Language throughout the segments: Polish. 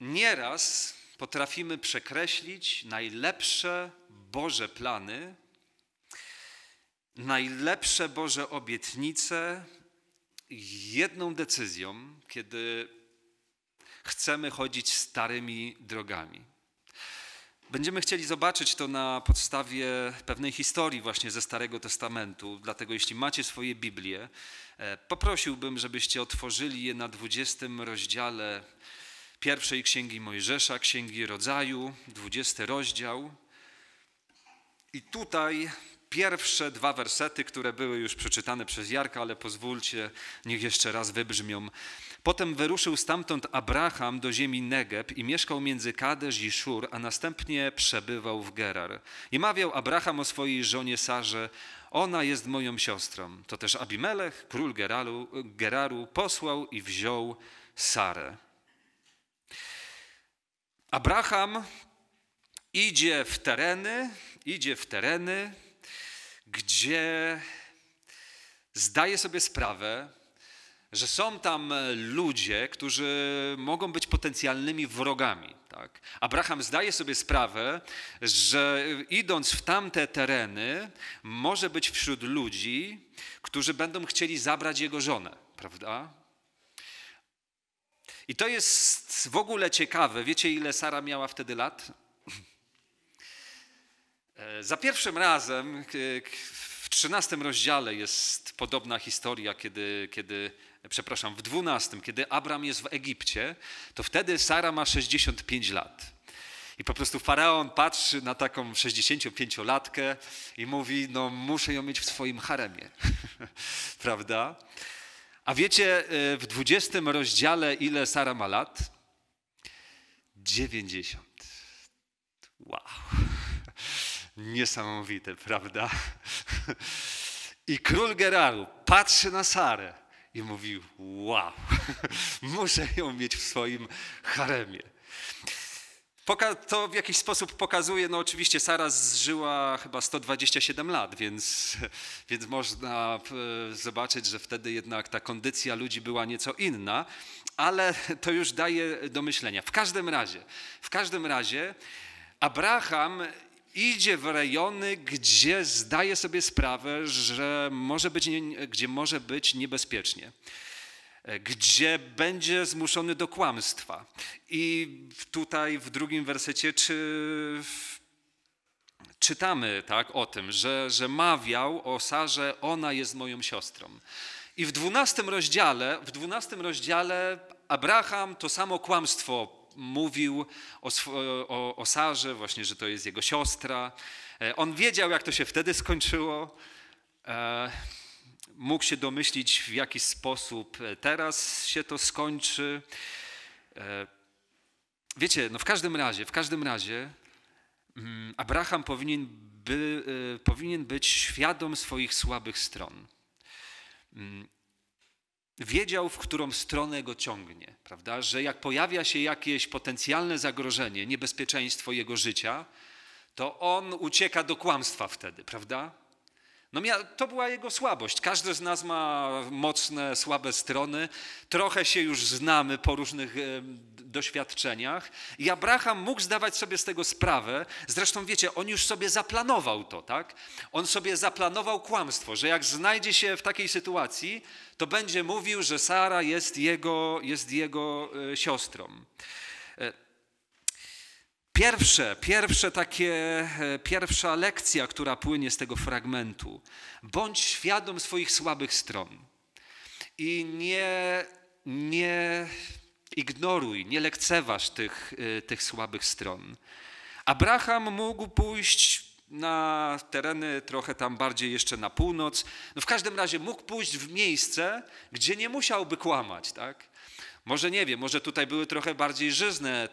Nieraz potrafimy przekreślić najlepsze Boże plany, najlepsze Boże obietnice jedną decyzją, kiedy chcemy chodzić starymi drogami. Będziemy chcieli zobaczyć to na podstawie pewnej historii właśnie ze Starego Testamentu. Dlatego jeśli macie swoje Biblię, e, poprosiłbym, żebyście otworzyli je na 20 rozdziale pierwszej księgi Mojżesza, księgi rodzaju, 20 rozdział. I tutaj pierwsze dwa wersety, które były już przeczytane przez Jarka, ale pozwólcie, niech jeszcze raz wybrzmią. Potem wyruszył stamtąd Abraham do ziemi Negeb i mieszkał między Kadesz i Szur, a następnie przebywał w Gerar. I mawiał Abraham o swojej żonie Sarze, ona jest moją siostrą. To też Abimelech, król Geralu, Geraru, posłał i wziął Sarę. Abraham idzie w tereny, idzie w tereny, gdzie zdaje sobie sprawę, że są tam ludzie, którzy mogą być potencjalnymi wrogami. Tak? Abraham zdaje sobie sprawę, że idąc w tamte tereny, może być wśród ludzi, którzy będą chcieli zabrać jego żonę, prawda? I to jest w ogóle ciekawe. Wiecie, ile Sara miała wtedy lat? E, za pierwszym razem w 13 rozdziale jest podobna historia, kiedy, kiedy przepraszam, w 12, kiedy Abram jest w Egipcie, to wtedy Sara ma 65 lat. I po prostu faraon patrzy na taką 65-latkę i mówi: No, muszę ją mieć w swoim haremie. Prawda? A wiecie y, w 20 rozdziale, ile Sara ma lat? 90. Wow. Niesamowite, prawda? I król Geraru patrzy na Sarę i mówi: Wow, muszę ją mieć w swoim haremie to w jakiś sposób pokazuje, no oczywiście Sara żyła chyba 127 lat, więc, więc można e, zobaczyć, że wtedy jednak ta kondycja ludzi była nieco inna, ale to już daje do myślenia. W każdym razie, w każdym razie Abraham idzie w rejony, gdzie zdaje sobie sprawę, że może być, gdzie może być niebezpiecznie. E, gdzie będzie zmuszony do kłamstwa. I tutaj w drugim wersecie czy czytamy tak, o tym, że, że mawiał o Sarze, ona jest moją siostrą. I w dwunastym rozdziale, w dwunastym rozdziale Abraham to samo kłamstwo mówił o, o, o Sarze, właśnie, że to jest jego siostra. E, on wiedział, jak to się wtedy skończyło. E, mógł się domyślić, w jaki sposób teraz się to skończy. E, wiecie, no w każdym razie, w każdym razie mm, Abraham powinien, by, e, powinien być świadom swoich słabych stron. Mm, wiedział, w którą stronę go ciągnie, prawda? Że jak pojawia się jakieś potencjalne zagrożenie, niebezpieczeństwo jego życia, to on ucieka do kłamstwa wtedy, prawda? No to była jego słabość. Każdy z nas ma mocne, słabe strony. Trochę się już znamy po różnych e, doświadczeniach. I Abraham mógł zdawać sobie z tego sprawę. Zresztą wiecie, on już sobie zaplanował to, tak? On sobie zaplanował kłamstwo, że jak znajdzie się w takiej sytuacji, to będzie mówił, że Sara jest jego, jest jego e, siostrą. Pierwsze, pierwsze takie, e, pierwsza lekcja, która płynie z tego fragmentu. Bądź świadom swoich słabych stron i nie, nie ignoruj, nie lekceważ tych, e, tych słabych stron. Abraham mógł pójść na tereny trochę tam bardziej jeszcze na północ. No w każdym razie mógł pójść w miejsce, gdzie nie musiałby kłamać, tak? Może nie wiem, może tutaj były trochę bardziej żyzne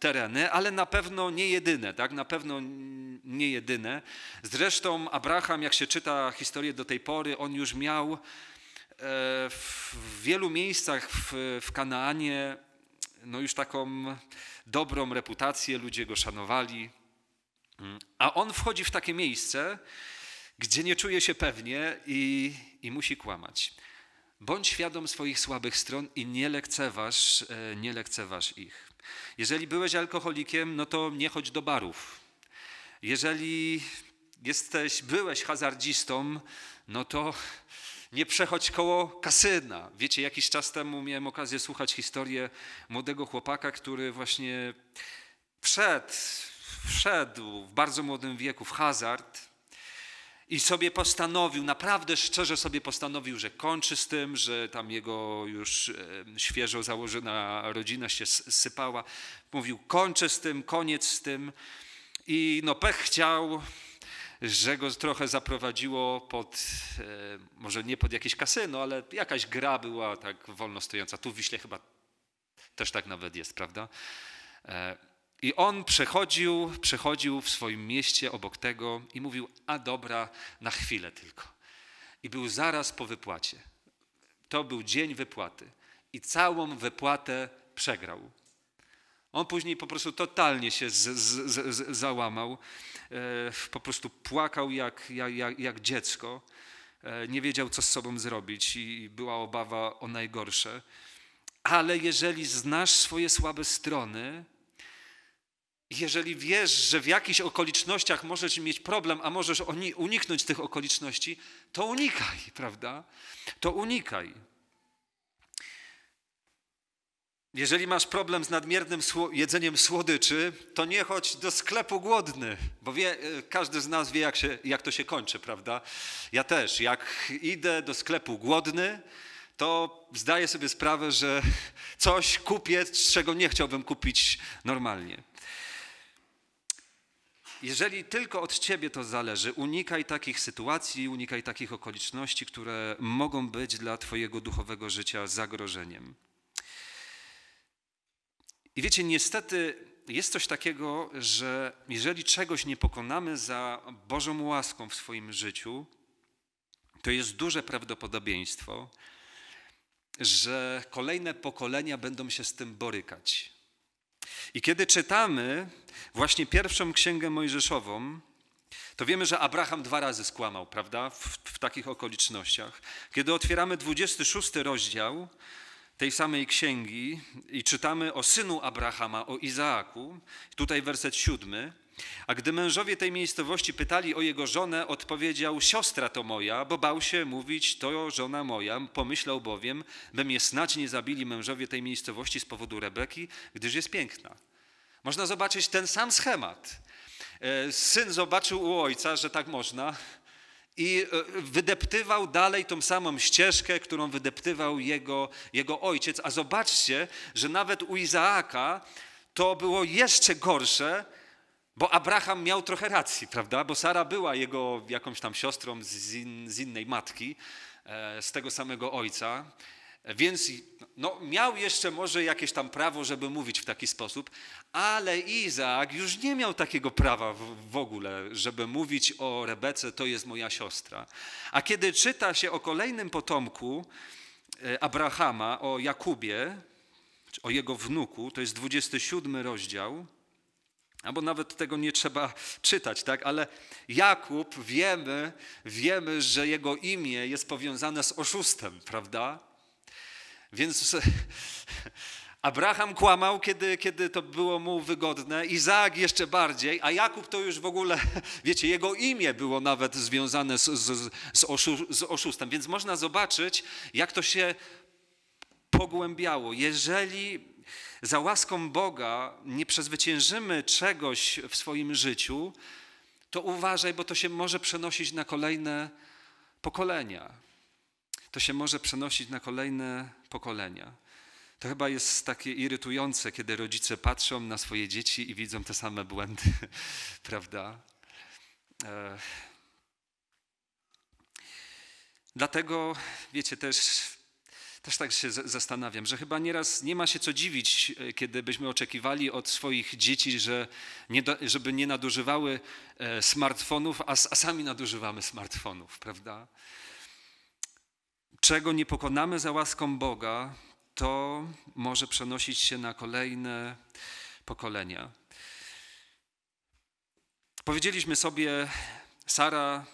tereny, ale na pewno nie jedyne, tak? Na pewno nie jedyne. Zresztą Abraham, jak się czyta historię do tej pory, on już miał e, w wielu miejscach w, Kanaanie no już taką dobrą reputację, ludzie go szanowali. Mm. A on wchodzi w takie miejsce, gdzie nie czuje się pewnie i, i musi kłamać. Bądź świadom swoich słabych stron i nie lekceważ, e, nie lekceważ ich. Jeżeli byłeś alkoholikiem, no to nie chodź do barów. Jeżeli jesteś, byłeś hazardzistą, no to nie przechodź koło kasyna. Wiecie, jakiś czas temu miałem okazję słuchać historię młodego chłopaka, który właśnie wszedł, wszedł w bardzo młodym wieku w hazard i sobie postanowił, naprawdę szczerze sobie postanowił, że kończy z tym, że tam jego już e, świeżo założona rodzina się sypała. Mówił, kończę z tym, koniec z tym. I no pech chciał, że go trochę zaprowadziło pod, e, może nie pod jakieś kasyno, ale jakaś gra była tak wolno stojąca. Tu w Wiśle chyba też tak nawet jest, prawda? E, i on przechodził, przechodził w swoim mieście obok tego i mówił, a dobra, na chwilę tylko. I był zaraz po wypłacie. To był dzień wypłaty. I całą wypłatę przegrał. On później po prostu totalnie się z, z, z, załamał. E, po prostu płakał jak, jak, jak dziecko. E, nie wiedział, co z sobą zrobić i była obawa o najgorsze. Ale jeżeli znasz swoje słabe strony, jeżeli wiesz, że w jakichś okolicznościach możesz mieć problem, a możesz uniknąć tych okoliczności, to unikaj, prawda? To unikaj. Jeżeli masz problem z nadmiernym jedzeniem słodyczy, to nie chodź do sklepu głodny, bo wie, e, każdy z nas wie, jak, się, jak to się kończy, prawda? Ja też. Jak idę do sklepu głodny, to zdaję sobie sprawę, że coś kupię, czego nie chciałbym kupić normalnie jeżeli tylko od ciebie to zależy, unikaj takich sytuacji, unikaj takich okoliczności, które mogą być dla twojego duchowego życia zagrożeniem. I wiecie, niestety jest coś takiego, że jeżeli czegoś nie pokonamy za Bożą łaską w swoim życiu, to jest duże prawdopodobieństwo, że kolejne pokolenia będą się z tym borykać. I kiedy czytamy właśnie pierwszą księgę Mojżeszową, to wiemy, że Abraham dwa razy skłamał, prawda, w, w takich okolicznościach. Kiedy otwieramy 26 rozdział tej samej księgi i czytamy o synu Abrahama, o Izaaku, tutaj werset siódmy, a gdy mężowie tej miejscowości pytali o jego żonę, odpowiedział: Siostra to moja, bo bał się mówić: To żona moja. Pomyślał bowiem, by mnie snać nie zabili mężowie tej miejscowości z powodu Rebeki, gdyż jest piękna. Można zobaczyć ten sam schemat. E, syn zobaczył u ojca, że tak można, i e, wydeptywał dalej tą samą ścieżkę, którą wydeptywał jego, jego ojciec. A zobaczcie, że nawet u Izaaka to było jeszcze gorsze bo Abraham miał trochę racji, prawda? Bo Sara była jego jakąś tam siostrą z, in, z innej matki, e, z tego samego ojca. Więc no, miał jeszcze może jakieś tam prawo, żeby mówić w taki sposób, ale Izaak już nie miał takiego prawa w, w, ogóle, żeby mówić o Rebece, to jest moja siostra. A kiedy czyta się o kolejnym potomku e, Abrahama, o Jakubie, o jego wnuku, to jest 27 rozdział, Albo nawet tego nie trzeba czytać, tak? Ale Jakub wiemy, wiemy, że jego imię jest powiązane z oszustem, prawda? Więc Abraham kłamał, kiedy, kiedy to było mu wygodne, Izaak jeszcze bardziej, a Jakub to już w ogóle, wiecie, jego imię było nawet związane z, z, z, oszu, z oszustem. Więc można zobaczyć, jak to się pogłębiało. Jeżeli za łaską Boga nie przezwyciężymy czegoś w swoim życiu, to uważaj, bo to się może przenosić na kolejne pokolenia. To się może przenosić na kolejne pokolenia. To chyba jest takie irytujące, kiedy rodzice patrzą na swoje dzieci i widzą te same błędy, prawda? E, dlatego, wiecie, też też tak się zastanawiam, że chyba nieraz nie ma się co dziwić, e, kiedy byśmy oczekiwali od swoich dzieci, że nie, żeby nie nadużywały e, smartfonów, a, a sami nadużywamy smartfonów, prawda? Czego nie pokonamy za łaską Boga, to może przenosić się na kolejne pokolenia. Powiedzieliśmy sobie, Sara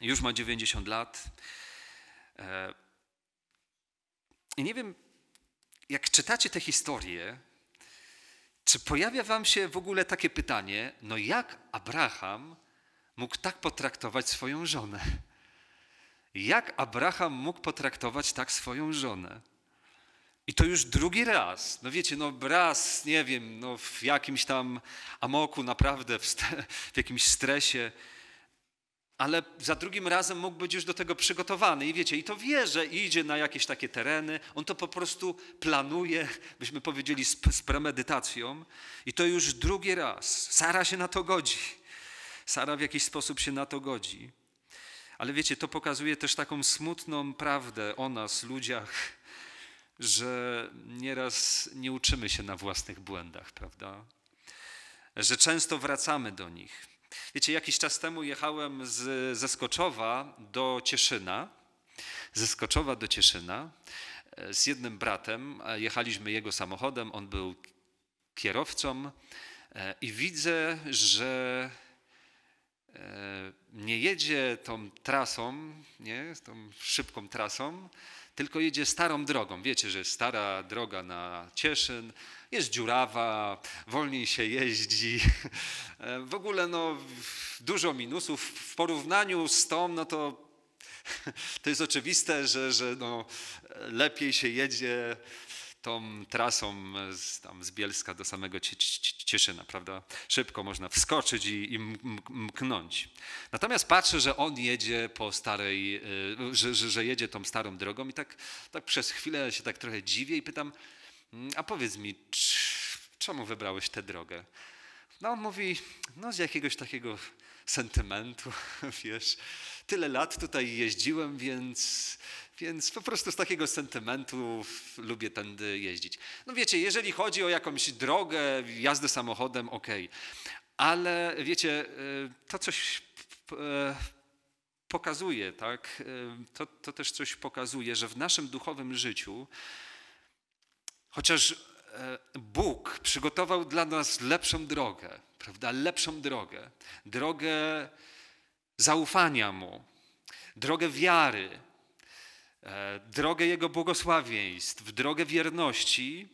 już ma 90 lat. E, i nie wiem, jak czytacie te historie, czy pojawia wam się w ogóle takie pytanie, no jak Abraham mógł tak potraktować swoją żonę? Jak Abraham mógł potraktować tak swoją żonę? I to już drugi raz. No wiecie, no raz, nie wiem, no w jakimś tam amoku, naprawdę, w, w jakimś stresie ale za drugim razem mógł być już do tego przygotowany. I wiecie, i to wie, że idzie na jakieś takie tereny, on to po prostu planuje, byśmy powiedzieli, z, z premedytacją. I to już drugi raz. Sara się na to godzi. Sara w jakiś sposób się na to godzi. Ale wiecie, to pokazuje też taką smutną prawdę o nas, ludziach, że nieraz nie uczymy się na własnych błędach, prawda? Że często wracamy do nich. Wiecie, jakiś czas temu jechałem z, ze Skoczowa do Cieszyna, ze Skoczowa do Cieszyna e, z jednym bratem. E, jechaliśmy jego samochodem, on był kierowcą e, i widzę, że nie jedzie tą trasą, nie, tą szybką trasą, tylko jedzie starą drogą. Wiecie, że jest stara droga na Cieszyn, jest dziurawa, wolniej się jeździ. W ogóle no, dużo minusów. W porównaniu z tą, no to to jest oczywiste, że, że no, lepiej się jedzie tą trasą z, tam z Bielska do samego Cieszyna, prawda? Szybko można wskoczyć i, i mknąć. Natomiast patrzę, że on jedzie po starej, y, że, że, że jedzie tą starą drogą i tak, tak przez chwilę się tak trochę dziwię i pytam, mm, a powiedz mi, czemu wybrałeś tę drogę? No on mówi, no z jakiegoś takiego sentymentu, wiesz, tyle lat tutaj jeździłem, więc więc po prostu z takiego sentymentu lubię tędy jeździć. No wiecie, jeżeli chodzi o jakąś drogę, jazdę samochodem, okej. Ale wiecie, y, to coś e, pokazuje, tak? Y, to, to też coś pokazuje, że w naszym duchowym życiu, chociaż e, Bóg przygotował dla nas lepszą drogę, prawda? Lepszą drogę, drogę zaufania Mu, drogę wiary, E, drogę Jego błogosławieństw, drogę wierności,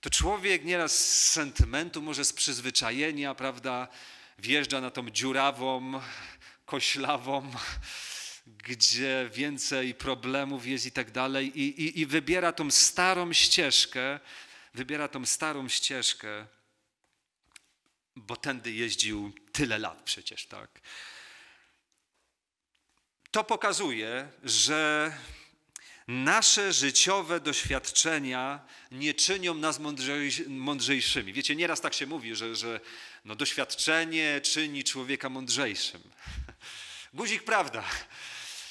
to człowiek nieraz z sentymentu, może z przyzwyczajenia, prawda, wjeżdża na tą dziurawą, koślawą, gdzie więcej problemów jest i tak dalej, i, i wybiera tą starą ścieżkę, wybiera tą starą ścieżkę, bo tędy jeździł tyle lat przecież, tak? To pokazuje, że Nasze życiowe doświadczenia nie czynią nas mądrzejszymi. Wiecie, nieraz tak się mówi, że, że no doświadczenie czyni człowieka mądrzejszym. Guzik, prawda.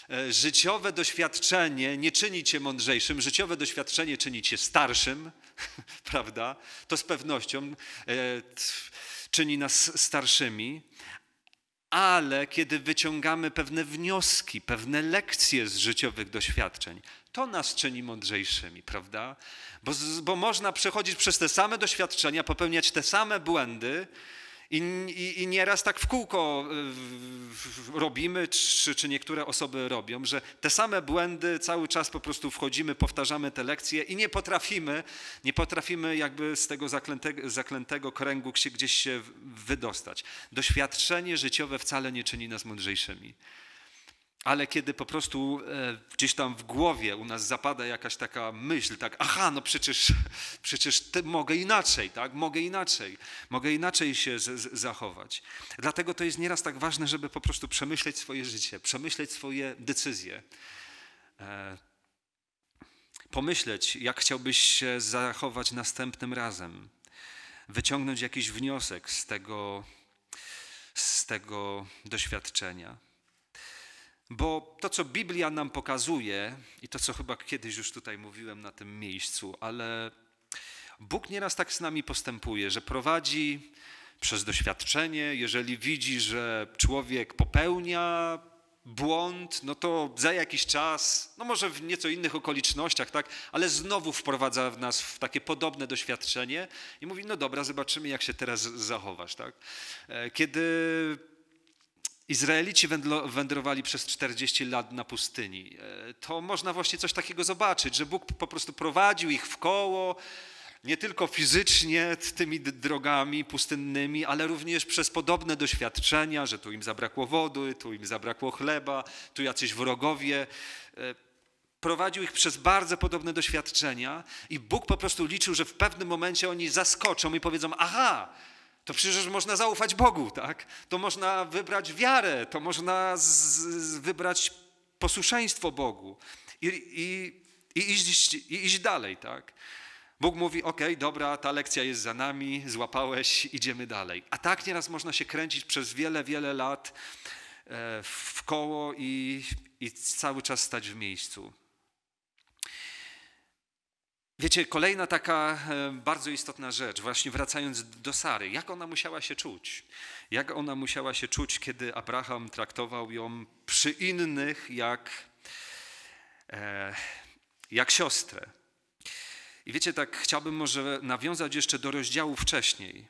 E, życiowe doświadczenie nie czyni cię mądrzejszym, życiowe doświadczenie czyni cię starszym, prawda? To z pewnością e, czyni nas starszymi, ale kiedy wyciągamy pewne wnioski, pewne lekcje z życiowych doświadczeń, to nas czyni mądrzejszymi, prawda? Bo, bo można przechodzić przez te same doświadczenia, popełniać te same błędy, i, i, I, nieraz tak w kółko y, robimy, czy, czy niektóre osoby robią, że te same błędy cały czas po prostu wchodzimy, powtarzamy te lekcje i nie potrafimy, nie potrafimy jakby z tego zaklętego, zaklętego kręgu się gdzieś się wydostać. Doświadczenie życiowe wcale nie czyni nas mądrzejszymi ale kiedy po prostu e, gdzieś tam w głowie u nas zapada jakaś taka myśl, tak, aha, no przecież, przecież mogę inaczej, tak, mogę inaczej, mogę inaczej się zachować. Dlatego to jest nieraz tak ważne, żeby po prostu przemyśleć swoje życie, przemyśleć swoje decyzje. E, pomyśleć, jak chciałbyś się zachować następnym razem. Wyciągnąć jakiś wniosek z tego, z tego doświadczenia. Bo to, co Biblia nam pokazuje, i to, co chyba kiedyś już tutaj mówiłem na tym miejscu, ale Bóg nieraz tak z nami postępuje, że prowadzi przez doświadczenie. Jeżeli widzi, że człowiek popełnia błąd, no to za jakiś czas, no może w nieco innych okolicznościach, tak, ale znowu wprowadza w nas w takie podobne doświadczenie i mówi: No dobra, zobaczymy, jak się teraz zachowasz. Tak? E, kiedy Izraelici wędrowali przez 40 lat na pustyni. E, to można właśnie coś takiego zobaczyć, że Bóg po prostu prowadził ich w koło, nie tylko fizycznie tymi drogami pustynnymi, ale również przez podobne doświadczenia, że tu im zabrakło wody, tu im zabrakło chleba, tu jacyś wrogowie. E, prowadził ich przez bardzo podobne doświadczenia i Bóg po prostu liczył, że w pewnym momencie oni zaskoczą i powiedzą: Aha, to przecież można zaufać Bogu, tak? To można wybrać wiarę, to można z, z, wybrać posłuszeństwo Bogu i, i, i, iść, i iść dalej, tak? Bóg mówi, ok, dobra, ta lekcja jest za nami, złapałeś, idziemy dalej. A tak nieraz można się kręcić przez wiele, wiele lat e, w koło i, i cały czas stać w miejscu. Wiecie, kolejna taka e, bardzo istotna rzecz, właśnie wracając do Sary, jak ona musiała się czuć? Jak ona musiała się czuć, kiedy Abraham traktował ją przy innych jak, e, jak siostrę? I wiecie, tak chciałbym może nawiązać jeszcze do rozdziału wcześniej,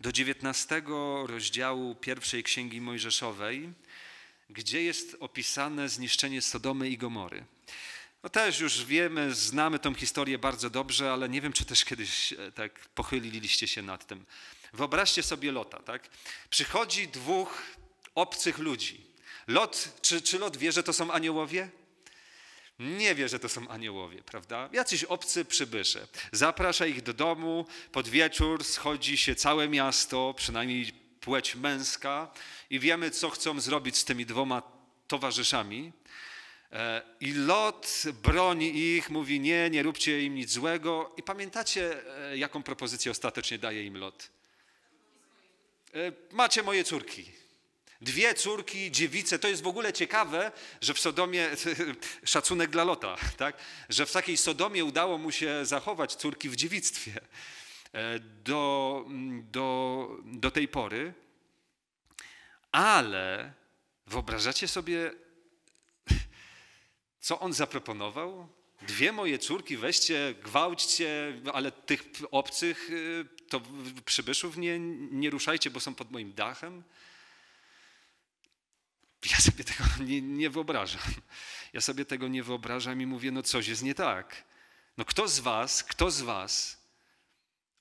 do 19 rozdziału pierwszej Księgi Mojżeszowej, gdzie jest opisane zniszczenie Sodomy i Gomory. No też już wiemy, znamy tą historię bardzo dobrze, ale nie wiem, czy też kiedyś e, tak pochyliliście się nad tym. Wyobraźcie sobie Lota, tak? Przychodzi dwóch obcych ludzi. Lot, czy, czy Lot wie, że to są aniołowie? nie wie, że to są aniołowie, prawda? Jacyś obcy przybysze. Zaprasza ich do domu, pod wieczór schodzi się całe miasto, przynajmniej płeć męska, i wiemy, co chcą zrobić z tymi dwoma towarzyszami. E, I Lot broni ich, mówi nie, nie róbcie im nic złego. I pamiętacie, e, jaką propozycję ostatecznie daje im Lot? E, Macie moje córki. Dwie córki, dziewice. To jest w ogóle ciekawe, że w Sodomie, szacunek dla Lota, tak? że w takiej Sodomie udało mu się zachować córki w dziewictwie do, mm, do, do tej pory. Ale wyobrażacie sobie co on zaproponował? Dwie moje córki, weźcie, gwałćcie, ale tych obcych, y, to przybyszów nie, nie ruszajcie, bo są pod moim dachem. Ja sobie tego nie, nie wyobrażam. Ja sobie tego nie wyobrażam i mówię, no coś jest nie tak. No kto z was, kto z was,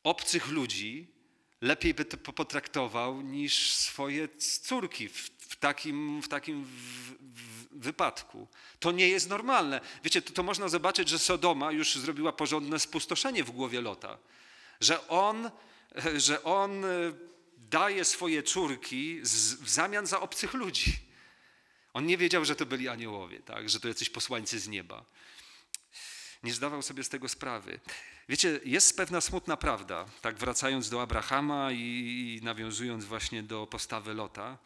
obcych ludzi, lepiej by to potraktował niż swoje córki w, w takim, w takim w, wypadku. To nie jest normalne. Wiecie, to, to można zobaczyć, że Sodoma już zrobiła porządne spustoszenie w głowie Lota. Że on, że on e, daje swoje córki z, w zamian za obcych ludzi. On nie wiedział, że to byli aniołowie, tak? że to jacyś posłańcy z nieba nie zdawał sobie z tego sprawy. Wiecie, jest pewna smutna prawda, tak wracając do Abrahama i nawiązując właśnie do postawy Lota,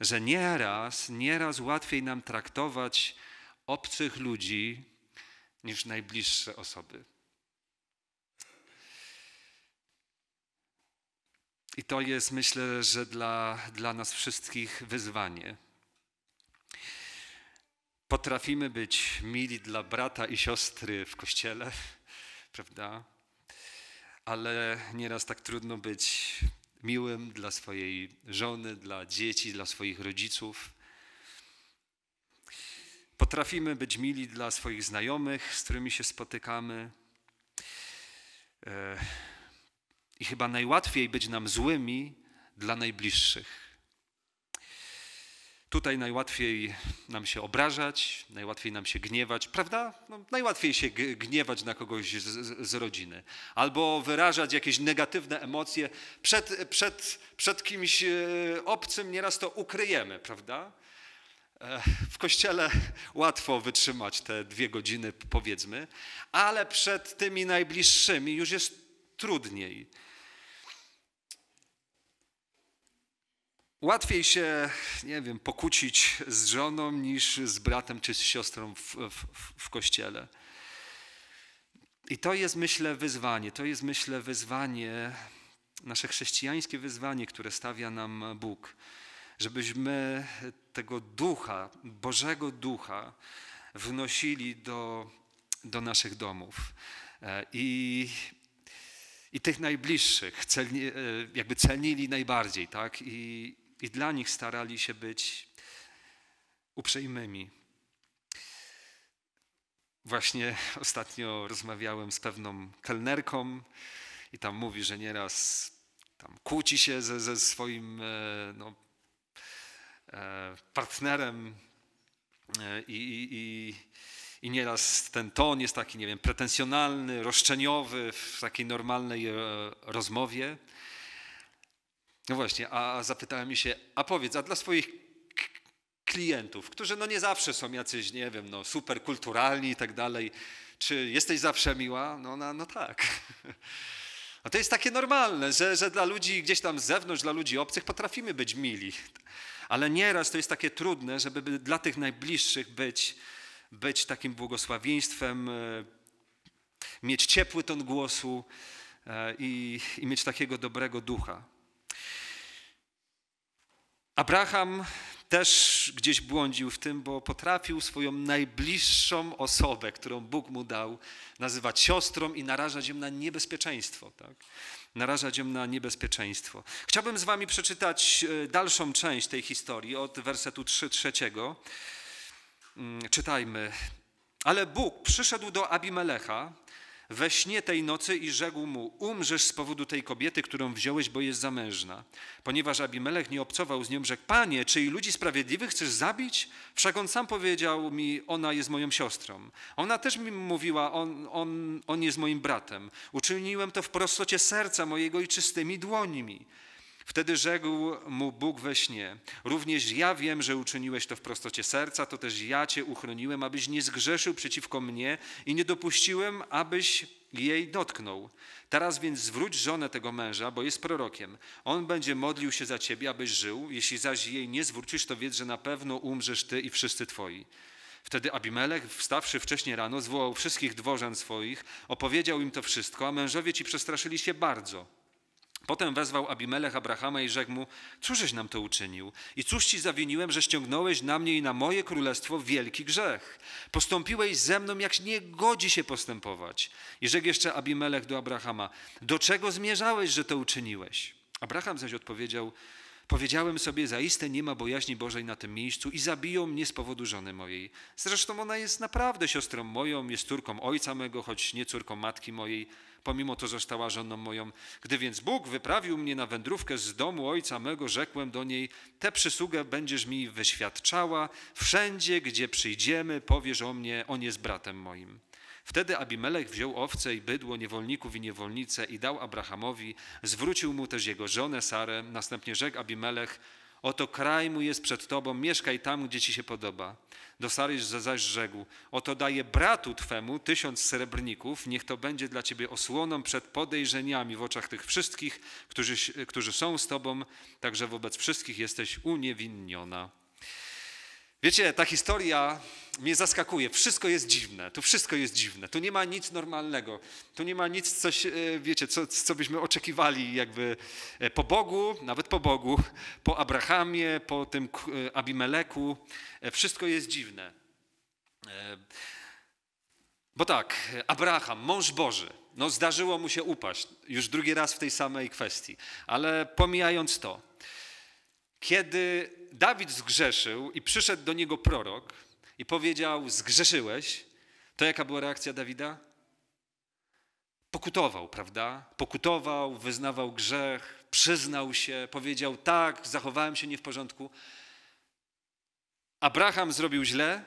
że nieraz, nieraz łatwiej nam traktować obcych ludzi niż najbliższe osoby. I to jest, myślę, że dla, dla nas wszystkich wyzwanie Potrafimy być mili dla brata i siostry w kościele, prawda? Ale nieraz tak trudno być miłym dla swojej żony, dla dzieci, dla swoich rodziców. Potrafimy być mili dla swoich znajomych, z którymi się spotykamy. E, I chyba najłatwiej być nam złymi dla najbliższych. Tutaj najłatwiej nam się obrażać, najłatwiej nam się gniewać, prawda? No, najłatwiej się gniewać na kogoś z, z, rodziny, albo wyrażać jakieś negatywne emocje przed, przed, przed kimś e, obcym, nieraz to ukryjemy, prawda? E, w kościele łatwo wytrzymać te dwie godziny, powiedzmy, ale przed tymi najbliższymi już jest trudniej. Łatwiej się, nie wiem, pokłócić z żoną niż z bratem czy z siostrą w, w, w kościele. I to jest, myślę, wyzwanie. To jest, myślę, wyzwanie, nasze chrześcijańskie wyzwanie, które stawia nam Bóg, żebyśmy tego ducha, Bożego ducha, wnosili do, do naszych domów. E, I, i tych najbliższych, celni, e, jakby cenili najbardziej, tak? I, i dla nich starali się być uprzejmymi. Właśnie ostatnio rozmawiałem z pewną kelnerką i tam mówi, że nieraz tam kłóci się ze, ze swoim e, no, e, partnerem e, i, i, i, i nieraz ten ton jest taki, nie wiem, pretensjonalny, roszczeniowy w takiej normalnej rozmowie. No właśnie, a zapytałem mi się, a powiedz, a dla swoich klientów, którzy no nie zawsze są jacyś, nie wiem, no super kulturalni i tak dalej, czy jesteś zawsze miła? No, no, no tak. A to jest takie normalne, że, że dla ludzi gdzieś tam z zewnątrz, dla ludzi obcych potrafimy być mili. Ale nieraz to jest takie trudne, żeby dla tych najbliższych być, być takim błogosławieństwem, e, mieć ciepły ton głosu e, i, i mieć takiego dobrego ducha. Abraham też gdzieś błądził w tym, bo potrafił swoją najbliższą osobę, którą Bóg mu dał, nazywać siostrą i narażać ją na niebezpieczeństwo. Tak? Narażać ją na niebezpieczeństwo. Chciałbym z wami przeczytać e, dalszą część tej historii od wersetu 3 trzeciego. Mm, czytajmy. Ale Bóg przyszedł do Abimelecha, we śnie tej nocy i rzekł mu: Umrzesz z powodu tej kobiety, którą wziąłeś, bo jest zamężna. Ponieważ Abimelech nie obcował z nią, rzekł: Panie, czy i ludzi sprawiedliwych chcesz zabić? Wszak on sam powiedział mi: Ona jest moją siostrą. Ona też mi mówiła: On, on, on jest moim bratem. Uczyniłem to w prostocie serca mojego i czystymi dłońmi. Wtedy rzekł mu Bóg we śnie: Również ja wiem, że uczyniłeś to w prostocie serca, to też ja cię uchroniłem, abyś nie zgrzeszył przeciwko mnie i nie dopuściłem, abyś jej dotknął. Teraz więc zwróć żonę tego męża, bo jest prorokiem. On będzie modlił się za ciebie, abyś żył. Jeśli zaś jej nie zwrócisz, to wiedz, że na pewno umrzesz ty i wszyscy twoi. Wtedy Abimelech, wstawszy wcześnie rano, zwołał wszystkich dworzan swoich, opowiedział im to wszystko, a mężowie ci przestraszyli się bardzo. Potem wezwał Abimelech Abrahama i rzekł mu, cóżeś nam to uczynił? I cóż ci zawiniłem, że ściągnąłeś na mnie i na moje królestwo wielki grzech? Postąpiłeś ze mną, jak nie godzi się postępować. I rzekł jeszcze Abimelech do Abrahama, do czego zmierzałeś, że to uczyniłeś? Abraham zaś odpowiedział, Powiedziałem sobie, zaiste nie ma bojaźni Bożej na tym miejscu i zabiją mnie z powodu żony mojej. Zresztą ona jest naprawdę siostrą moją, jest córką ojca mego, choć nie córką matki mojej pomimo to została żoną moją. Gdy więc Bóg wyprawił mnie na wędrówkę z domu ojca mego, rzekłem do niej, tę przysługę będziesz mi wyświadczała, wszędzie, gdzie przyjdziemy, powiesz o mnie, on jest bratem moim. Wtedy Abimelech wziął owce i bydło niewolników i niewolnice i dał Abrahamowi, zwrócił mu też jego żonę Sarę. Następnie rzekł Abimelech, Oto kraj mój jest przed tobą, mieszkaj tam, gdzie ci się podoba. Dosariusz zaś rzekł, oto daję bratu twemu tysiąc srebrników, niech to będzie dla ciebie osłoną przed podejrzeniami w oczach tych wszystkich, którzy, którzy są z tobą, także wobec wszystkich jesteś uniewinniona. Wiecie, ta historia mnie zaskakuje. Wszystko jest dziwne. Tu wszystko jest dziwne. Tu nie ma nic normalnego. Tu nie ma nic, coś, e, wiecie, co, co byśmy oczekiwali jakby e, po Bogu, nawet po Bogu, po Abrahamie, po tym e, Abimeleku. Wszystko jest dziwne. Bo tak, Abraham, mąż Boży, no zdarzyło mu się upaść już drugi raz w tej samej kwestii. Ale pomijając to, kiedy Dawid zgrzeszył i przyszedł do niego prorok i powiedział: Zgrzeszyłeś, to jaka była reakcja Dawida? Pokutował, prawda? Pokutował, wyznawał grzech, przyznał się, powiedział: Tak, zachowałem się nie w porządku. Abraham zrobił źle,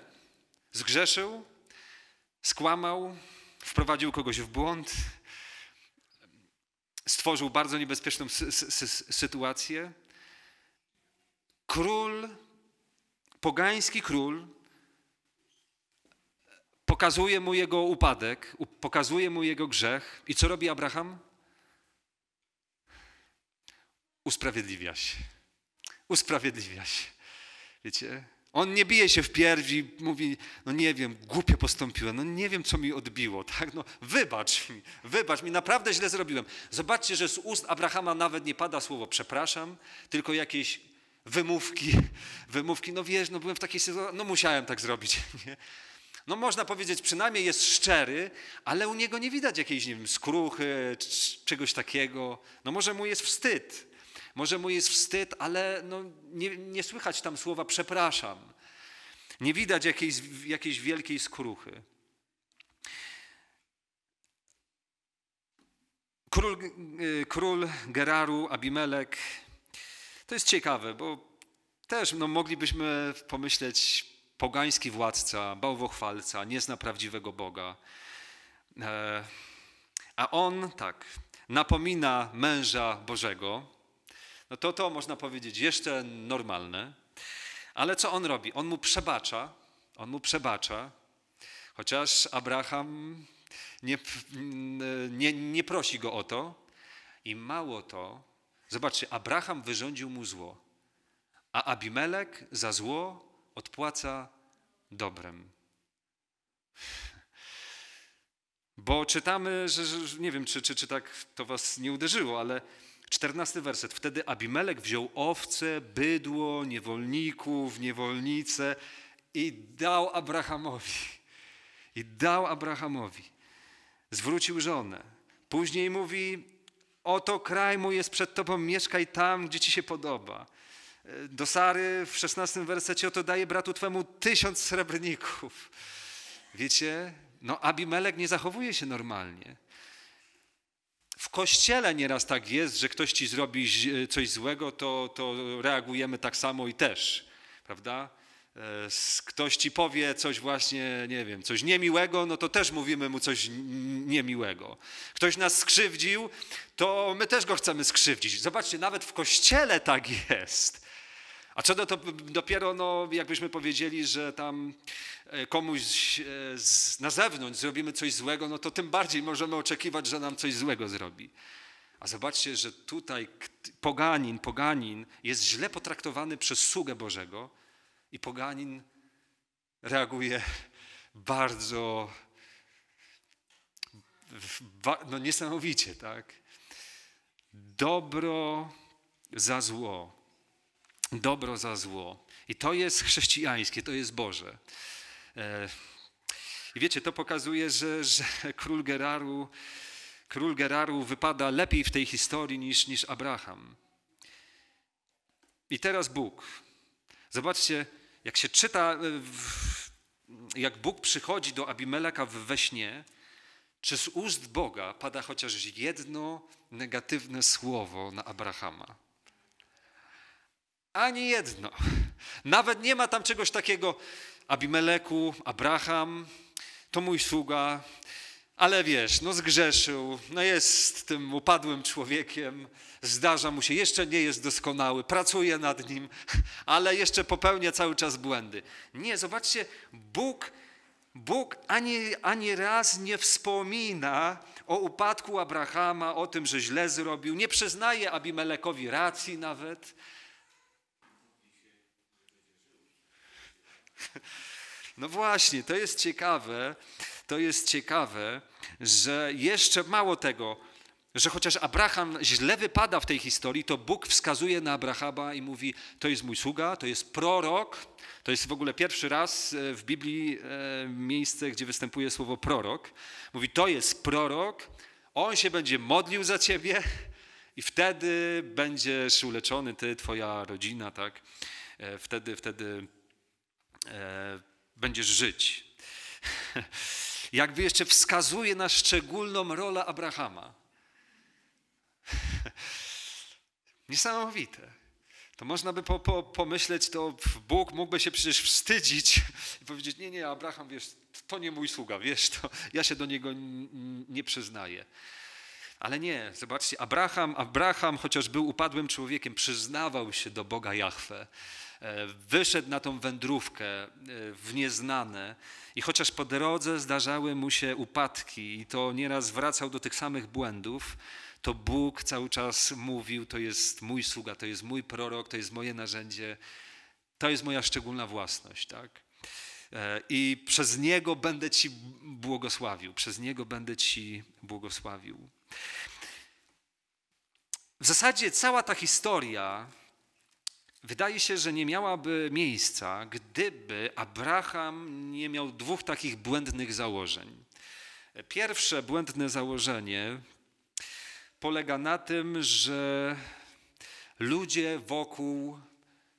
zgrzeszył, skłamał, wprowadził kogoś w błąd, stworzył bardzo niebezpieczną sy sy sytuację. Król, pogański król, pokazuje mu jego upadek, pokazuje mu jego grzech. I co robi Abraham? Usprawiedliwia się. Usprawiedliwia się. Wiecie? On nie bije się w pierwi, mówi, no nie wiem, głupio postąpiłem, no nie wiem, co mi odbiło, tak? No wybacz mi, wybacz mi, naprawdę źle zrobiłem. Zobaczcie, że z ust Abrahama nawet nie pada słowo przepraszam, tylko jakieś wymówki, wymówki, no wiesz, no byłem w takiej sytuacji, no musiałem tak zrobić. Nie? No można powiedzieć, przynajmniej jest szczery, ale u niego nie widać jakiejś, nie wiem, skruchy, czegoś takiego. No może mu jest wstyd, może mu jest wstyd, ale no nie, nie słychać tam słowa przepraszam. Nie widać jakiejś, jakiejś wielkiej skruchy. Król, y, król Geraru, Abimelek to jest ciekawe, bo też no, moglibyśmy pomyśleć pogański władca, bałwochwalca, nie zna prawdziwego Boga. E, a on tak napomina męża Bożego. No to to można powiedzieć jeszcze normalne. Ale co on robi? On mu przebacza, on mu przebacza, chociaż Abraham nie, nie, nie prosi go o to. I mało to, Zobaczcie, Abraham wyrządził mu zło, a Abimelek za zło odpłaca dobrem. Bo czytamy, że, że nie wiem, czy, czy, czy tak to was nie uderzyło, ale czternasty werset. Wtedy Abimelek wziął owce, bydło, niewolników, niewolnice i dał Abrahamowi. I dał Abrahamowi. Zwrócił żonę. Później mówi, Oto kraj mój jest przed tobą, mieszkaj tam, gdzie ci się podoba. E, do Sary w szesnastym wersecie oto daje bratu twemu tysiąc srebrników. Wiecie, no Abimelek nie zachowuje się normalnie. W kościele nieraz tak jest, że ktoś ci zrobi e, coś złego, to, to reagujemy tak samo i też, prawda? E, ktoś ci powie coś właśnie, nie wiem, coś niemiłego, no to też mówimy mu coś niemiłego. Ktoś nas skrzywdził, to my też go chcemy skrzywdzić. Zobaczcie, nawet w kościele tak jest. A co do to dopiero, no, jakbyśmy powiedzieli, że tam e, komuś e, z, na zewnątrz zrobimy coś złego, no to tym bardziej możemy oczekiwać, że nam coś złego zrobi. A zobaczcie, że tutaj poganin, poganin jest źle potraktowany przez sługę Bożego, i poganin reaguje bardzo, no niesamowicie, tak? Dobro za zło. Dobro za zło. I to jest chrześcijańskie, to jest Boże. E, I wiecie, to pokazuje, że, że król, Geraru, król Geraru wypada lepiej w tej historii niż, niż Abraham. I teraz Bóg. Zobaczcie, jak się czyta, e, jak Bóg przychodzi do Abimeleka we śnie, czy z ust Boga pada chociaż jedno negatywne słowo na Abrahama? Ani jedno. Nawet nie ma tam czegoś takiego. Abimeleku, Abraham, to mój sługa, ale wiesz, no zgrzeszył, no jest tym upadłym człowiekiem, zdarza mu się, jeszcze nie jest doskonały, pracuje nad nim, ale jeszcze popełnia cały czas błędy. Nie, zobaczcie, Bóg, Bóg ani, ani raz nie wspomina o upadku Abrahama, o tym, że źle zrobił, nie przyznaje Abimelekowi racji nawet. No właśnie, to jest ciekawe to jest ciekawe, że jeszcze mało tego, że chociaż Abraham źle wypada w tej historii, to Bóg wskazuje na Abrahama i mówi: To jest mój sługa, to jest prorok. To jest w ogóle pierwszy raz e, w Biblii e, miejsce, gdzie występuje słowo prorok. Mówi: To jest prorok, on się będzie modlił za ciebie i wtedy będziesz uleczony, ty, twoja rodzina, tak? E, wtedy, wtedy będziesz żyć. jakby jeszcze wskazuje na szczególną rolę Abrahama. Niesamowite. To można by po, po, pomyśleć, to Bóg mógłby się przecież wstydzić i powiedzieć, nie, nie, Abraham, wiesz, to nie mój sługa, wiesz, to ja się do niego nie przyznaję. Ale nie, zobaczcie, Abraham, Abraham, chociaż był upadłym człowiekiem, przyznawał się do Boga Jahwe. E, wyszedł na tą wędrówkę e, w nieznane i chociaż po drodze zdarzały mu się upadki i to nieraz wracał do tych samych błędów, to Bóg cały czas mówił: To jest mój sługa, to jest mój prorok, to jest moje narzędzie, to jest moja szczególna własność. Tak? E, I przez niego będę Ci błogosławił, przez niego będę Ci błogosławił. W zasadzie cała ta historia Wydaje się, że nie miałaby miejsca, gdyby Abraham nie miał dwóch takich błędnych założeń. Pierwsze błędne założenie polega na tym, że ludzie wokół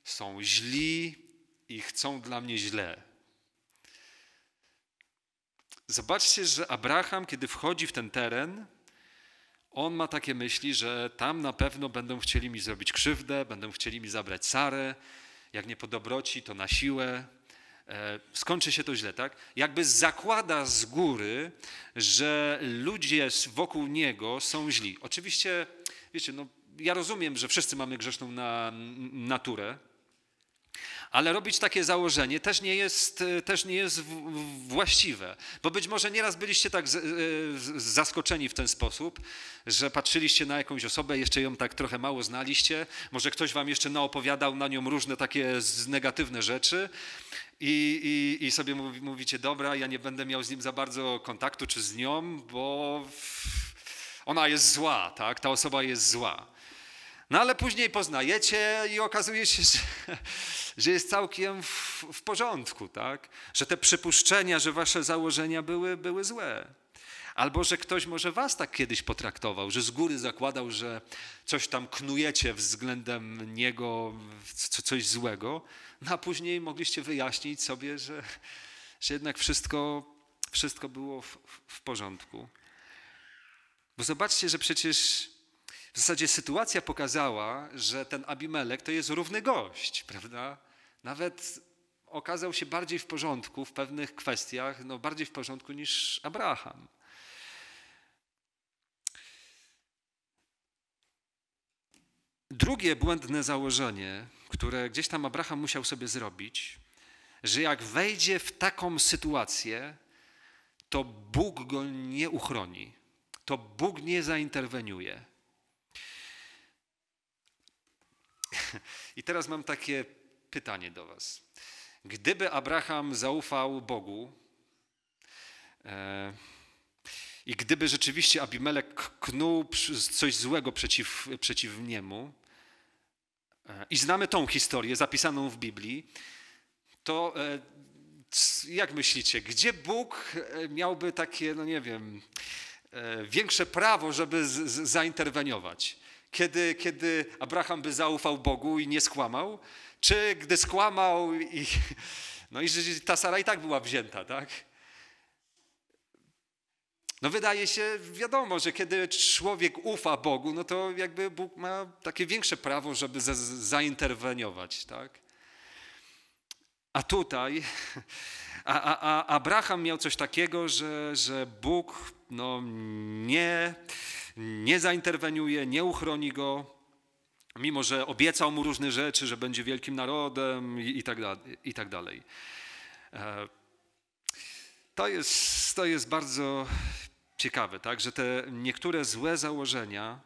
są źli i chcą dla mnie źle. Zobaczcie, że Abraham, kiedy wchodzi w ten teren, on ma takie myśli, że tam na pewno będą chcieli mi zrobić krzywdę, będą chcieli mi zabrać Sarę, jak nie po dobroci, to na siłę. E, skończy się to źle, tak? Jakby zakłada z góry, że ludzie wokół niego są źli. Oczywiście, wiecie, no, ja rozumiem, że wszyscy mamy grzeszną na, naturę, ale robić takie założenie też nie jest, e, też nie jest właściwe, bo być może nieraz byliście tak e, zaskoczeni w ten sposób, że patrzyliście na jakąś osobę, jeszcze ją tak trochę mało znaliście, może ktoś wam jeszcze naopowiadał na nią różne takie negatywne rzeczy i, i, i sobie mówicie, dobra, ja nie będę miał z nim za bardzo kontaktu czy z nią, bo ona jest zła, tak? Ta osoba jest zła. No ale później poznajecie i okazuje się, że, że jest całkiem w, w, porządku, tak? Że te przypuszczenia, że wasze założenia były, były złe. Albo że ktoś może was tak kiedyś potraktował, że z góry zakładał, że coś tam knujecie względem niego, coś złego, no a później mogliście wyjaśnić sobie, że, że jednak wszystko, wszystko było w, w porządku. Bo zobaczcie, że przecież w zasadzie sytuacja pokazała, że ten Abimelek to jest równy gość, prawda? Nawet okazał się bardziej w porządku w pewnych kwestiach, no bardziej w porządku niż Abraham. Drugie błędne założenie, które gdzieś tam Abraham musiał sobie zrobić, że jak wejdzie w taką sytuację, to Bóg go nie uchroni, to Bóg nie zainterweniuje. I teraz mam takie pytanie do Was. Gdyby Abraham zaufał Bogu e, i gdyby rzeczywiście Abimelek knuł coś złego przeciw, przeciw niemu, e, i znamy tą historię zapisaną w Biblii, to e, jak myślicie, gdzie Bóg e, miałby takie, no nie wiem, e, większe prawo, żeby z, z, zainterweniować? kiedy, kiedy Abraham by zaufał Bogu i nie skłamał, czy gdy skłamał i, no i że ta Sara i tak była wzięta, tak? No wydaje się, wiadomo, że kiedy człowiek ufa Bogu, no to jakby Bóg ma takie większe prawo, żeby zainterweniować, tak? A tutaj a, a, a Abraham miał coś takiego, że, że Bóg no, nie, nie zainterweniuje, nie uchroni go, mimo że obiecał mu różne rzeczy, że będzie wielkim narodem i, i, tak, i tak dalej. E, to jest, to jest bardzo ciekawe, tak? że te niektóre złe założenia,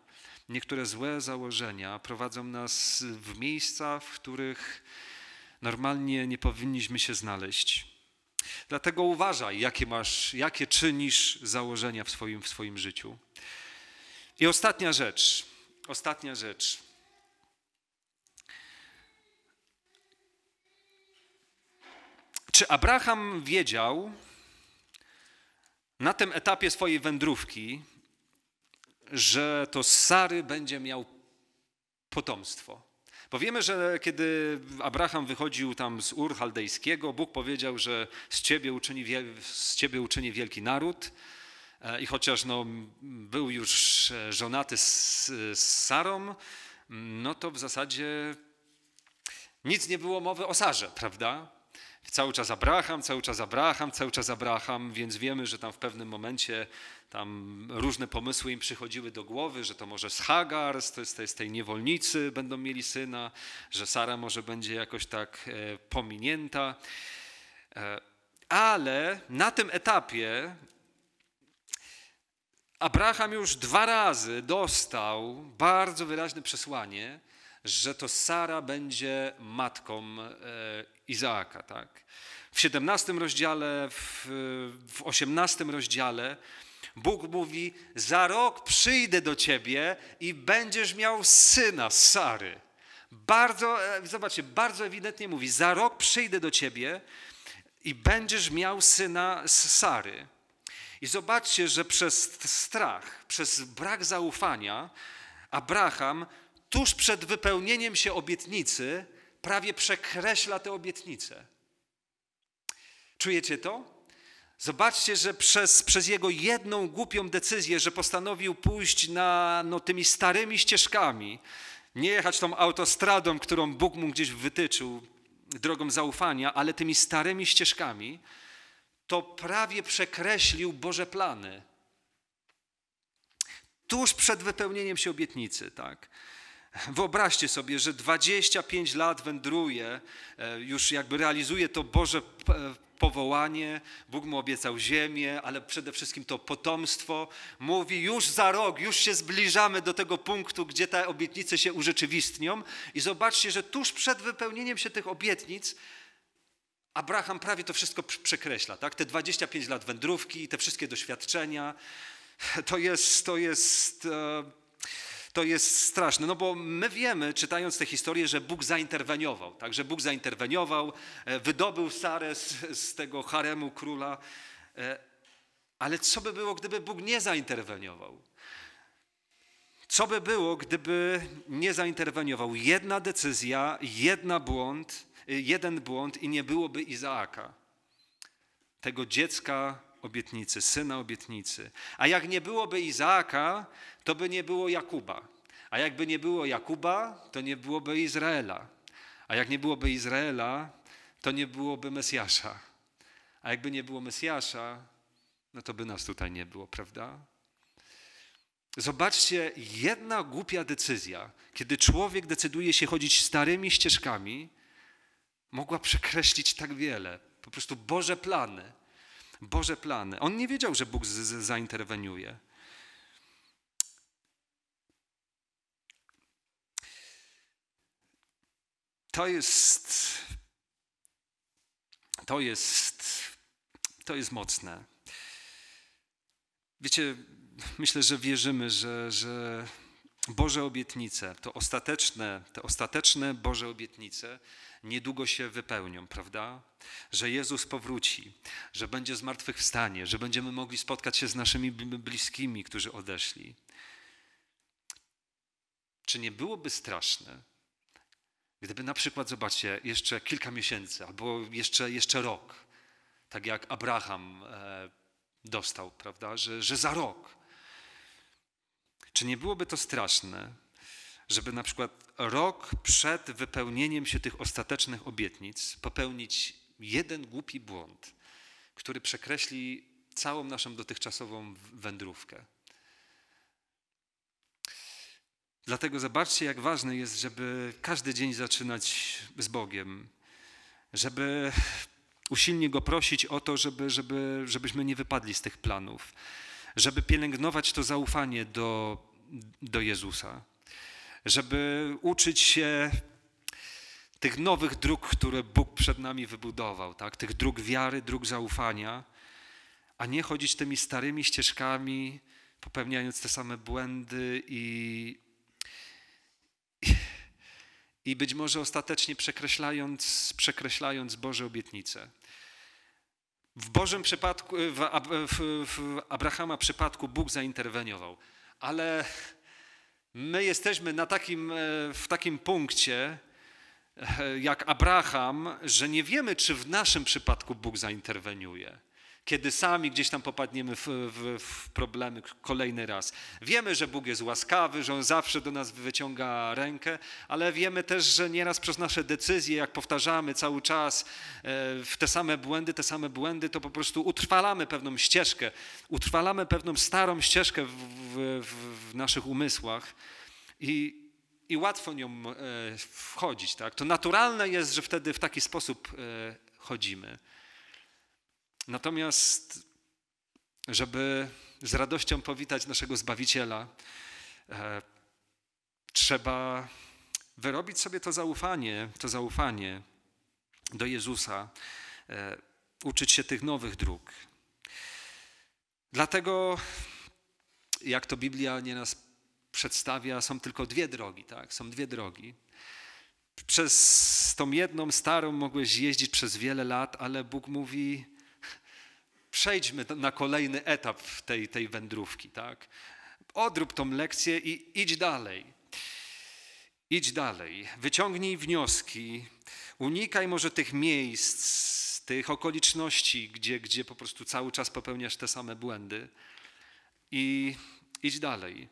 niektóre złe założenia prowadzą nas w miejsca, w których normalnie nie powinniśmy się znaleźć. Dlatego uważaj, jakie masz, jakie czynisz założenia w swoim, w swoim życiu. I ostatnia rzecz, ostatnia rzecz. Czy Abraham wiedział na tym etapie swojej wędrówki, że to z Sary będzie miał potomstwo? Powiemy, że kiedy Abraham wychodził tam z Ur Chaldejskiego, Bóg powiedział, że z ciebie uczyni, z ciebie uczyni wielki naród. E, I chociaż no, był już e, żonaty z, z Sarą, mm, no to w zasadzie nic nie było mowy o Sarze, prawda? cały czas Abraham, cały czas Abraham, cały czas Abraham, więc wiemy, że tam w pewnym momencie tam różne pomysły im przychodziły do głowy, że to może z Hagar, z, z tej niewolnicy będą mieli syna, że Sara może będzie jakoś tak e, pominięta. E, ale na tym etapie Abraham już dwa razy dostał bardzo wyraźne przesłanie, że to Sara będzie matką e, Izaaka. Tak? W 17 rozdziale, w, w 18 rozdziale Bóg mówi: Za rok przyjdę do ciebie i będziesz miał syna Sary. Bardzo, e, zobaczcie, bardzo ewidentnie mówi: Za rok przyjdę do ciebie i będziesz miał syna z Sary. I zobaczcie, że przez strach, przez brak zaufania, Abraham tuż przed wypełnieniem się obietnicy prawie przekreśla tę obietnicę. Czujecie to? Zobaczcie, że przez, przez jego jedną głupią decyzję, że postanowił pójść na, no, tymi starymi ścieżkami, nie jechać tą autostradą, którą Bóg mu gdzieś wytyczył, drogą zaufania, ale tymi starymi ścieżkami, to prawie przekreślił Boże plany. Tuż przed wypełnieniem się obietnicy, tak. Wyobraźcie sobie, że 25 lat wędruje, e, już jakby realizuje to Boże e, powołanie, Bóg mu obiecał ziemię, ale przede wszystkim to potomstwo. Mówi już za rok, już się zbliżamy do tego punktu, gdzie te obietnice się urzeczywistnią. I zobaczcie, że tuż przed wypełnieniem się tych obietnic Abraham prawie to wszystko przekreśla, tak? Te 25 lat wędrówki, te wszystkie doświadczenia. To jest, to jest e, to jest straszne, no bo my wiemy, czytając tę historię, że Bóg zainterweniował, także Bóg zainterweniował, e, wydobył Sarę z, z tego haremu króla, e, ale co by było, gdyby Bóg nie zainterweniował? Co by było, gdyby nie zainterweniował? Jedna decyzja, jedna błąd, e, jeden błąd i nie byłoby Izaaka, tego dziecka obietnicy, syna obietnicy. A jak nie byłoby Izaaka, to by nie było Jakuba. A jakby nie było Jakuba, to nie byłoby Izraela. A jak nie byłoby Izraela, to nie byłoby Mesjasza. A jakby nie było Mesjasza, no to by nas tutaj nie było, prawda? Zobaczcie, jedna głupia decyzja, kiedy człowiek decyduje się chodzić starymi ścieżkami, mogła przekreślić tak wiele. Po prostu Boże plany. Boże plany. On nie wiedział, że Bóg zainterweniuje. To jest, to jest, to jest mocne. Wiecie, myślę, że wierzymy, że, że Boże obietnice, to ostateczne, te ostateczne Boże obietnice niedługo się wypełnią, prawda? Że Jezus powróci, że będzie zmartwychwstanie, że będziemy mogli spotkać się z naszymi bliskimi, którzy odeszli. Czy nie byłoby straszne, gdyby na przykład, zobaczcie, jeszcze kilka miesięcy albo jeszcze, jeszcze rok, tak jak Abraham e, dostał, prawda, że, że za rok. Czy nie byłoby to straszne, żeby na przykład rok przed wypełnieniem się tych ostatecznych obietnic popełnić jeden głupi błąd, który przekreśli całą naszą dotychczasową wędrówkę. Dlatego zobaczcie, jak ważne jest, żeby każdy dzień zaczynać z Bogiem, żeby usilnie Go prosić o to, żeby, żeby, żebyśmy nie wypadli z tych planów, żeby pielęgnować to zaufanie do, do Jezusa żeby uczyć się tych nowych dróg, które Bóg przed nami wybudował, tak? tych dróg wiary, dróg zaufania, a nie chodzić tymi starymi ścieżkami, popełniając te same błędy i, i być może ostatecznie przekreślając, przekreślając Boże obietnice. W Bożym przypadku, w, w, w Abrahama przypadku Bóg zainterweniował, ale My jesteśmy na takim, e, w takim punkcie, e, jak Abraham, że nie wiemy, czy w naszym przypadku Bóg zainterweniuje kiedy sami gdzieś tam popadniemy w, w, w, problemy kolejny raz. Wiemy, że Bóg jest łaskawy, że On zawsze do nas wyciąga rękę, ale wiemy też, że nieraz przez nasze decyzje, jak powtarzamy cały czas e, w te same błędy, te same błędy, to po prostu utrwalamy pewną ścieżkę, utrwalamy pewną starą ścieżkę w, w naszych umysłach. I, i łatwo nią e, wchodzić. Tak? To naturalne jest, że wtedy w taki sposób e, chodzimy. Natomiast, żeby z radością powitać naszego Zbawiciela, e, trzeba wyrobić sobie to zaufanie, to zaufanie do Jezusa, e, uczyć się tych nowych dróg. Dlatego, jak to Biblia nieraz przedstawia, są tylko dwie drogi, tak? Są dwie drogi. Przez tą jedną starą mogłeś jeździć przez wiele lat, ale Bóg mówi: przejdźmy na kolejny etap tej, tej wędrówki, tak? Odrób tą lekcję i idź dalej. Idź dalej, wyciągnij wnioski, unikaj może tych miejsc, tych okoliczności, gdzie, gdzie po prostu cały czas popełniasz te same błędy i idź dalej.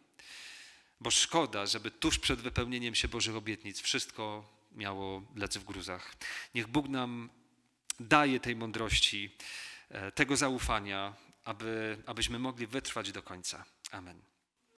Bo szkoda, żeby tuż przed wypełnieniem się Bożych obietnic wszystko miało lec w gruzach. Niech Bóg nam daje tej mądrości. E, tego zaufania, aby, abyśmy mogli wytrwać do końca. Amen.